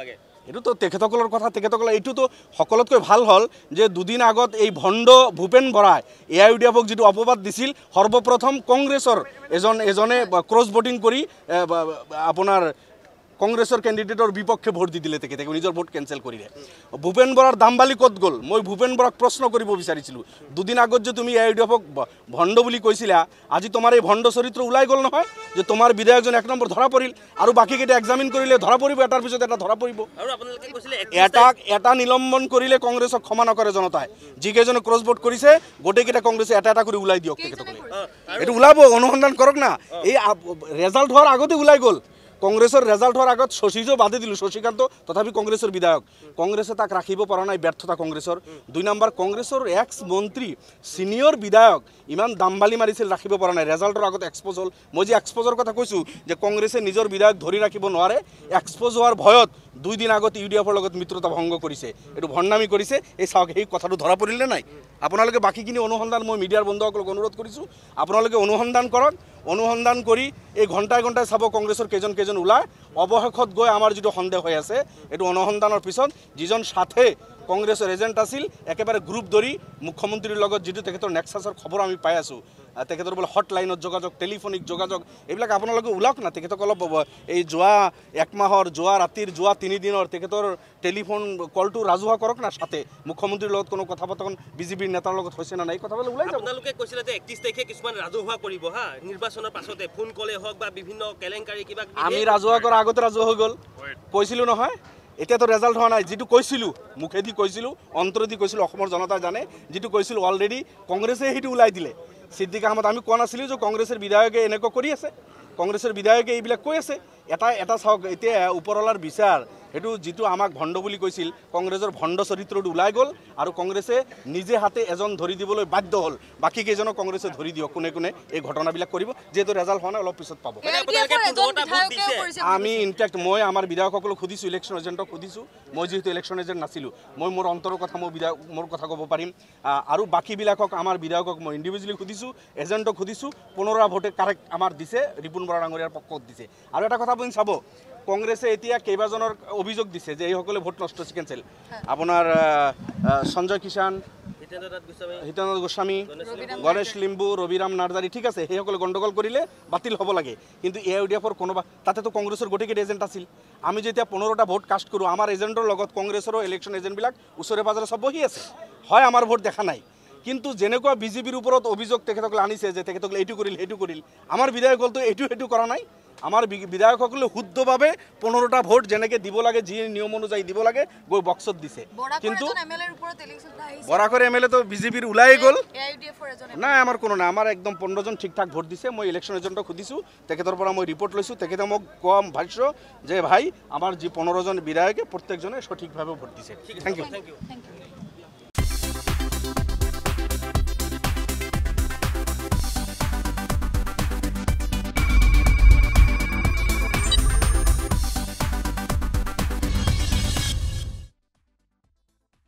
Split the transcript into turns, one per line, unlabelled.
লাগে এইটোতো তেখেতসকলৰ কথা তেখেতসকলে এইটোতো সকলোতকৈ ভাল হ'ল যে দুদিন আগত এই ভণ্ড ভূপেন বৰাই এ আই ইউ ডি এফক যিটো অপবাদ দিছিল সৰ্বপ্ৰথম কংগ্ৰেছৰ এজন এজনে ক্ৰছ ভোটিং কৰি আপোনাৰ কংগ্ৰেছৰ কেণ্ডিডেটৰ বিপক্ষে ভোট দি দিলে তেখেতকে নিজৰ ভোট কেঞ্চেল কৰে দেয় ভূপেন বৰাৰ দাম্বালি কত গল মই ভূপেন বৰাক প্ৰশ্ন কৰিব বিচাৰিছিলোঁ দুদিন আগত যে তুমি এ আই ডি এফক ভণ্ড বুলি কৈছিলা আজি তোমাৰ এই ভণ্ড চৰিত্ৰ ওলাই গল নহয় যে তোমাৰ বিধায়কজন এক নম্বৰ ধৰা পৰিল আৰু বাকি কেটে এক্সামিন কৰলে ধৰা পড়ব এটাৰ পিছত এটা ধৰা পড়ব এটাক এটা নিলম্বন কৰিলে কংগ্ৰেছক ক্ষমা নকৰে জনতাই যিকেইজনে ক্ৰছ ভোট কৰিছে গোটেইকেইটা কংগ্ৰেছে এটা এটা কৰি ওলাই দিয়ক তেখেতসকলে এইটো ওলাব অনুসন্ধান কৰক না এই ৰেজাল্ট হোৱাৰ আগতে ওলাই গল কংগ্রেসের রেজাল্ট হওয়ার আগত শশীজও বাদে দিল শশীকান্ত তথাপি কংগ্রেসের বিধায়ক কংগ্রেসে তাক রাখিব পারা নাই ব্যর্থতা কংগ্রেসের দুই নম্বর কংগ্রেসের এক্স মন্ত্রী সিনিয়র বিধায়ক ইমান দাম্বালি মারিছিল রাখিব পারা নাই রেজাল্টর আগত এক্সপোজ হল মই যে এক্সপোজর কথা কইছু যে কংগ্রেসে নিজের বিধায়ক ধরে রাখব নয় এক্সপোজ হওয়ার ভয়ত দুই দিন আগত ইউডিএফর লগত মিত্রতা ভঙ্গ করেছে একটু ভণ্ডামি করেছে এই চাওক এই কথা ধরা পড়লে নাই আপনার বাকিখিনি অনুসন্ধান মই মিডিয়ার বন্ধুসকল অনুরোধ করছো আপনার অনুসন্ধান করক অনুসন্ধান কৰি এই ঘণ্টাই ঘণ্টাই চাব কংগ্ৰেছৰ কেইজন কেইজন ওলায় অবশেষত গৈ আমাৰ যিটো সন্দেহ হৈ আছে এইটো অনুসন্ধানৰ পিছত যিজন সাথে কংগ্ৰেছৰ এজেণ্ট আছিল একেবাৰে গ্ৰুপ ধৰি মুখ্যমন্ত্ৰীৰ লগত যিটো তেখেতৰ নেক্সাছৰ খবৰ আমি পাই আছোঁ তেখেতৰ বোলে হটলাইনত যোগাযোগ টেলিফোনিক যোগাযোগ এইবিলাক আপোনালোকে ওলাওক না তেখেতক অলপ এই যোৱা একমাহৰ যোৱা ৰাতিৰ যোৱা তিনিদিনৰ তেখেতৰ টেলিফোন কলটো ৰাজহুৱা কৰক না সাথে মুখ্যমন্ত্ৰীৰ লগত কোনো কথা পাতক বিজেপিৰ নেতাৰ লগত হৈছে নে নাই কথা ওলাই আপোনালোকে কৈছিলে যে একত্ৰিছ তাৰিখে কিছুমান ৰাজহুৱা কৰিব হা নিৰ্বাচনৰ পাছতে ফোন কলে হওক বা বিভিন্ন কেলেংকাৰী কিবা আমি ৰাজহুৱা কৰা আগ আগতে ৰাজহ হৈ গ'ল কৈছিলোঁ নহয় এতিয়াতো ৰেজাল্ট হোৱা নাই যিটো কৈছিলোঁ মুখেদি কৈছিলোঁ অন্তৰেদি কৈছিলোঁ অসমৰ জনতাই জানে যিটো কৈছিলোঁ অলৰেডি কংগ্ৰেছে সেইটো ওলাই দিলে ছিদ্দিক আহমদ আমি কোৱা নাছিলোঁ যে কংগ্ৰেছৰ বিধায়কে এনেকুৱা কৰি আছে কংগ্ৰেছৰ বিধায়কে এইবিলাক কৈ আছে এটা এটা চাওক এতিয়া ওপৰৱালাৰ বিচাৰ সেইটো যিটো আমাক ভণ্ড বুলি কৈছিল কংগ্ৰেছৰ ভণ্ড চৰিত্ৰটো ওলাই গ'ল আৰু কংগ্ৰেছে নিজে হাতে এজন ধৰি দিবলৈ বাধ্য হ'ল বাকী কেইজনক কংগ্ৰেছে ধৰি দিয়ক কোনে কোনে এই ঘটনাবিলাক কৰিব যিহেতু ৰেজাল্ট হোৱা নাই অলপ পিছত পাব আমি ইনফেক্ট মই আমাৰ বিধায়কসকলক সুধিছোঁ ইলেকশ্যন এজেণ্টক সুধিছোঁ মই যিহেতু ইলেকশ্যন এজেণ্ট নাছিলোঁ মই মোৰ অন্তৰৰ কথা মই বিধায়ক মোৰ কথা ক'ব পাৰিম আৰু বাকীবিলাকক আমাৰ বিধায়কক মই ইণ্ডিভিজুৱেলি সুধিছোঁ এজেণ্টক সুধিছোঁ পুনৰা ভোটে কাৰেক্ট আমাৰ দিছে ৰিপুণ বৰা ডাঙৰীয়াৰ পক্ষত দিছে আৰু এটা কথা আপুনি চাব কংগ্ৰেছে এতিয়া কেইবাজনৰ অভিযোগ দিছে যে এইসকলে ভোট নষ্ট কেনছিল আপোনাৰ সঞ্জয় কিষাণ হিতেন্দ্ৰনাথ গোস্বামী গণেশ লিম্বু ৰবিৰাম নাৰ্জাৰী ঠিক আছে সেইসকলে গণ্ডগোল কৰিলে বাতিল হ'ব লাগে কিন্তু এ আই ডি এফৰ কোনোবা তাতেতো কংগ্ৰেছৰ গোটেইকেইটা এজেণ্ট আছিল আমি যেতিয়া পোন্ধৰটা ভোট কাষ্ট কৰোঁ আমাৰ এজেণ্টৰ লগত কংগ্ৰেছৰো ইলেকশ্যন এজেণ্টবিলাক ওচৰে পাজৰে চব বহি আছে হয় আমাৰ ভোট দেখা নাই কিন্তু যেনেকুৱা বিজেপিৰ ওপৰত অভিযোগ তেখেতসকলে আনিছে যে তেখেতসকলে এইটো কৰিল সেইটো কৰিল আমাৰ বিধায়কলতো এইটো সেইটো কৰা নাই আমার বিধায়ক সকলে শুদ্ধভাৱে পনেরোটা ভোট যেনেকে দিব লাগে যি নিয়ম অনুযায়ী দিব লাগে গৈ বক্সত দিছে কিন্তু বরাকর এম এল এ তো বিজেপির ওলাই গ'ল নাই আমার কোনো নাই আমার একদম পনেরোজন ঠিকঠাক ভোট দিছে মই ইলেকশ্যন এজেণ্টক সুধিছোঁ তেখেতৰ পৰা মই ৰিপৰ্ট লৈছোঁ তেখেতে মোক কম ভাষ্য যে ভাই আমাৰ যি পনেরোজন বিধায়কে প্ৰত্যেকজনে সঠিকভাৱে ভোট দিছে থেংক ইউ